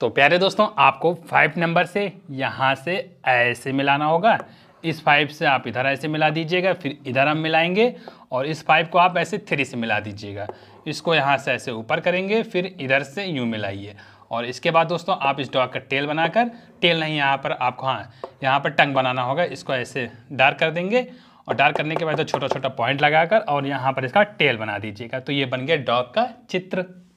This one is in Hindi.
तो प्यारे दोस्तों आपको फाइव नंबर से यहाँ से ऐसे मिलाना होगा इस फाइव से आप इधर ऐसे मिला दीजिएगा फिर इधर हम मिलाएंगे और इस फाइव को आप ऐसे थ्री से मिला दीजिएगा इसको यहाँ से ऐसे ऊपर करेंगे फिर इधर से यूँ मिलाइए और इसके बाद दोस्तों आप इस डॉग का टेल बनाकर टेल नहीं यहाँ पर आपको हाँ यहाँ पर टंग बनाना होगा इसको ऐसे डार्क कर देंगे और डार्क करने के बाद तो छोटा छोटा पॉइंट लगाकर और यहाँ पर इसका टेल बना दीजिएगा तो ये बन गया डॉग का चित्र